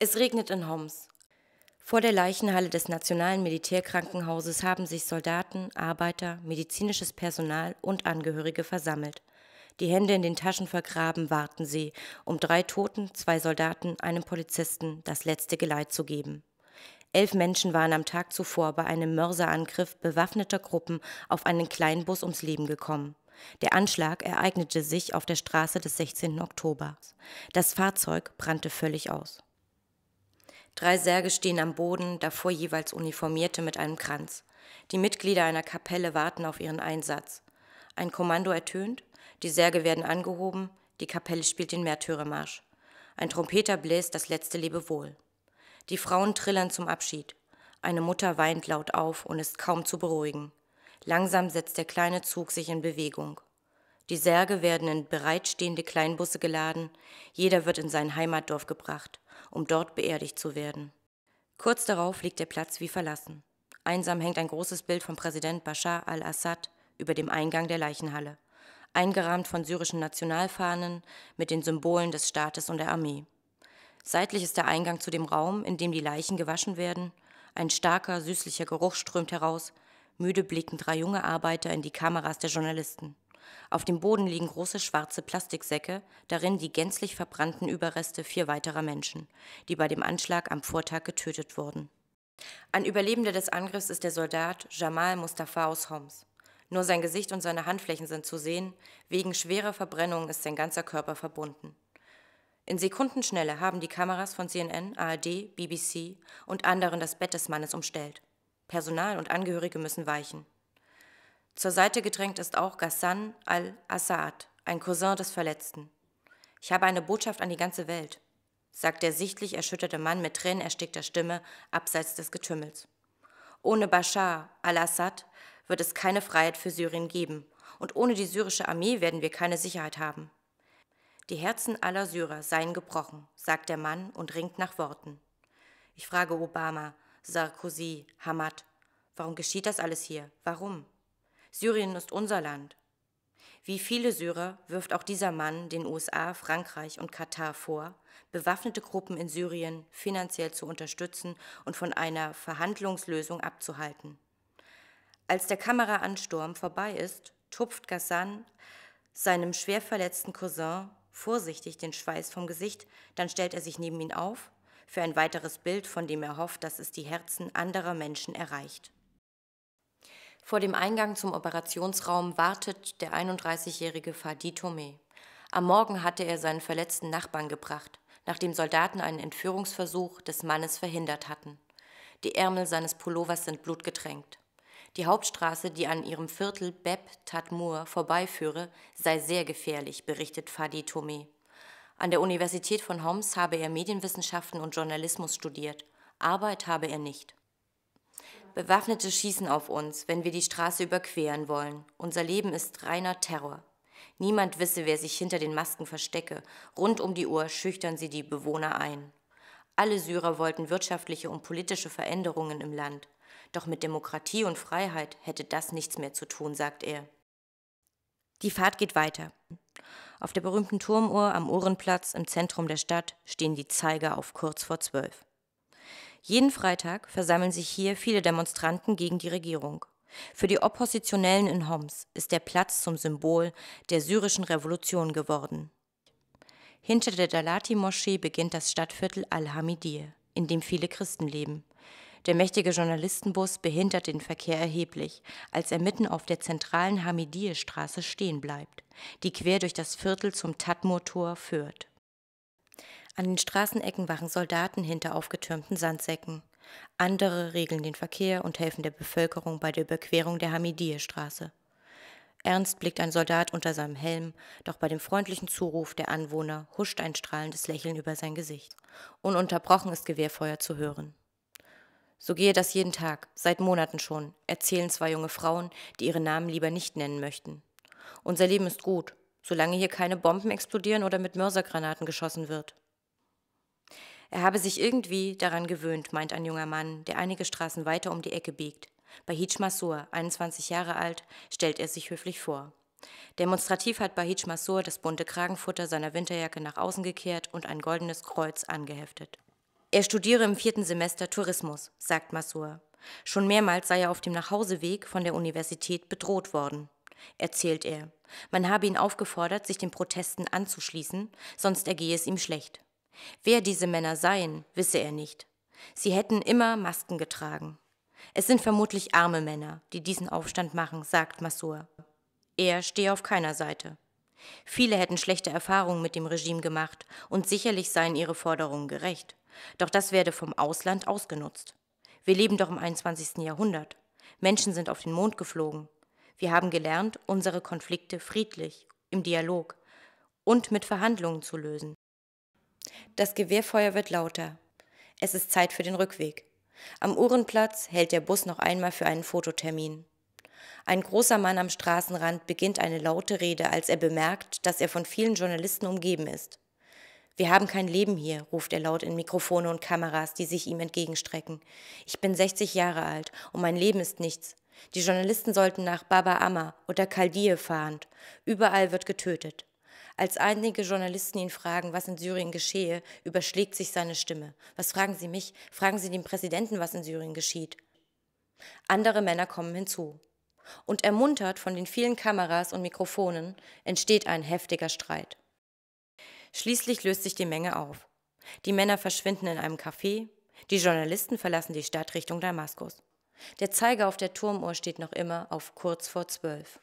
Es regnet in Homs. Vor der Leichenhalle des Nationalen Militärkrankenhauses haben sich Soldaten, Arbeiter, medizinisches Personal und Angehörige versammelt. Die Hände in den Taschen vergraben warten sie, um drei Toten, zwei Soldaten, einem Polizisten das letzte Geleit zu geben. Elf Menschen waren am Tag zuvor bei einem Mörserangriff bewaffneter Gruppen auf einen kleinen Bus ums Leben gekommen. Der Anschlag ereignete sich auf der Straße des 16. Oktober. Das Fahrzeug brannte völlig aus. Drei Särge stehen am Boden, davor jeweils Uniformierte mit einem Kranz. Die Mitglieder einer Kapelle warten auf ihren Einsatz. Ein Kommando ertönt, die Särge werden angehoben, die Kapelle spielt den Märtyrermarsch. Ein Trompeter bläst das letzte Lebewohl. Die Frauen trillern zum Abschied. Eine Mutter weint laut auf und ist kaum zu beruhigen. Langsam setzt der kleine Zug sich in Bewegung. Die Särge werden in bereitstehende Kleinbusse geladen, jeder wird in sein Heimatdorf gebracht um dort beerdigt zu werden. Kurz darauf liegt der Platz wie verlassen. Einsam hängt ein großes Bild von Präsident Bashar al-Assad über dem Eingang der Leichenhalle, eingerahmt von syrischen Nationalfahnen mit den Symbolen des Staates und der Armee. Seitlich ist der Eingang zu dem Raum, in dem die Leichen gewaschen werden. Ein starker, süßlicher Geruch strömt heraus. Müde blicken drei junge Arbeiter in die Kameras der Journalisten. Auf dem Boden liegen große schwarze Plastiksäcke, darin die gänzlich verbrannten Überreste vier weiterer Menschen, die bei dem Anschlag am Vortag getötet wurden. Ein Überlebender des Angriffs ist der Soldat Jamal Mustafa aus Homs. Nur sein Gesicht und seine Handflächen sind zu sehen, wegen schwerer Verbrennungen ist sein ganzer Körper verbunden. In Sekundenschnelle haben die Kameras von CNN, ARD, BBC und anderen das Bett des Mannes umstellt. Personal und Angehörige müssen weichen. Zur Seite gedrängt ist auch Ghassan al-Assad, ein Cousin des Verletzten. Ich habe eine Botschaft an die ganze Welt, sagt der sichtlich erschütterte Mann mit tränenerstickter Stimme abseits des Getümmels. Ohne Bashar al-Assad wird es keine Freiheit für Syrien geben und ohne die syrische Armee werden wir keine Sicherheit haben. Die Herzen aller Syrer seien gebrochen, sagt der Mann und ringt nach Worten. Ich frage Obama, Sarkozy, Hamad, warum geschieht das alles hier? Warum? Syrien ist unser Land. Wie viele Syrer wirft auch dieser Mann den USA, Frankreich und Katar vor, bewaffnete Gruppen in Syrien finanziell zu unterstützen und von einer Verhandlungslösung abzuhalten. Als der Kameraansturm vorbei ist, tupft Ghassan seinem schwer verletzten Cousin vorsichtig den Schweiß vom Gesicht, dann stellt er sich neben ihn auf, für ein weiteres Bild, von dem er hofft, dass es die Herzen anderer Menschen erreicht. Vor dem Eingang zum Operationsraum wartet der 31-jährige Fadi Tome. Am Morgen hatte er seinen verletzten Nachbarn gebracht, nachdem Soldaten einen Entführungsversuch des Mannes verhindert hatten. Die Ärmel seines Pullovers sind blutgetränkt. Die Hauptstraße, die an ihrem Viertel Beb Tatmur vorbeiführe, sei sehr gefährlich, berichtet Fadi Tome. An der Universität von Homs habe er Medienwissenschaften und Journalismus studiert. Arbeit habe er nicht. Bewaffnete schießen auf uns, wenn wir die Straße überqueren wollen. Unser Leben ist reiner Terror. Niemand wisse, wer sich hinter den Masken verstecke. Rund um die Uhr schüchtern sie die Bewohner ein. Alle Syrer wollten wirtschaftliche und politische Veränderungen im Land. Doch mit Demokratie und Freiheit hätte das nichts mehr zu tun, sagt er. Die Fahrt geht weiter. Auf der berühmten Turmuhr am Uhrenplatz im Zentrum der Stadt stehen die Zeiger auf kurz vor zwölf. Jeden Freitag versammeln sich hier viele Demonstranten gegen die Regierung. Für die Oppositionellen in Homs ist der Platz zum Symbol der syrischen Revolution geworden. Hinter der Dalati-Moschee beginnt das Stadtviertel al hamidir in dem viele Christen leben. Der mächtige Journalistenbus behindert den Verkehr erheblich, als er mitten auf der zentralen hamidir straße stehen bleibt, die quer durch das Viertel zum Tadmur-Tor führt. An den Straßenecken wachen Soldaten hinter aufgetürmten Sandsäcken. Andere regeln den Verkehr und helfen der Bevölkerung bei der Überquerung der hamidiye straße Ernst blickt ein Soldat unter seinem Helm, doch bei dem freundlichen Zuruf der Anwohner huscht ein strahlendes Lächeln über sein Gesicht. Ununterbrochen ist Gewehrfeuer zu hören. So gehe das jeden Tag, seit Monaten schon, erzählen zwei junge Frauen, die ihre Namen lieber nicht nennen möchten. Unser Leben ist gut, solange hier keine Bomben explodieren oder mit Mörsergranaten geschossen wird. Er habe sich irgendwie daran gewöhnt, meint ein junger Mann, der einige Straßen weiter um die Ecke biegt. Bahij Masur, 21 Jahre alt, stellt er sich höflich vor. Demonstrativ hat Bahij Masur das bunte Kragenfutter seiner Winterjacke nach außen gekehrt und ein goldenes Kreuz angeheftet. Er studiere im vierten Semester Tourismus, sagt Masur. Schon mehrmals sei er auf dem Nachhauseweg von der Universität bedroht worden, erzählt er. Man habe ihn aufgefordert, sich den Protesten anzuschließen, sonst ergehe es ihm schlecht. Wer diese Männer seien, wisse er nicht. Sie hätten immer Masken getragen. Es sind vermutlich arme Männer, die diesen Aufstand machen, sagt Massour. Er stehe auf keiner Seite. Viele hätten schlechte Erfahrungen mit dem Regime gemacht und sicherlich seien ihre Forderungen gerecht. Doch das werde vom Ausland ausgenutzt. Wir leben doch im 21. Jahrhundert. Menschen sind auf den Mond geflogen. Wir haben gelernt, unsere Konflikte friedlich, im Dialog und mit Verhandlungen zu lösen das Gewehrfeuer wird lauter. Es ist Zeit für den Rückweg. Am Uhrenplatz hält der Bus noch einmal für einen Fototermin. Ein großer Mann am Straßenrand beginnt eine laute Rede, als er bemerkt, dass er von vielen Journalisten umgeben ist. Wir haben kein Leben hier, ruft er laut in Mikrofone und Kameras, die sich ihm entgegenstrecken. Ich bin 60 Jahre alt und mein Leben ist nichts. Die Journalisten sollten nach Baba Amma oder Kaldir fahren. Überall wird getötet. Als einige Journalisten ihn fragen, was in Syrien geschehe, überschlägt sich seine Stimme. Was fragen Sie mich? Fragen Sie den Präsidenten, was in Syrien geschieht. Andere Männer kommen hinzu. Und ermuntert von den vielen Kameras und Mikrofonen entsteht ein heftiger Streit. Schließlich löst sich die Menge auf. Die Männer verschwinden in einem Café, die Journalisten verlassen die Stadt Richtung Damaskus. Der Zeiger auf der Turmuhr steht noch immer auf kurz vor zwölf.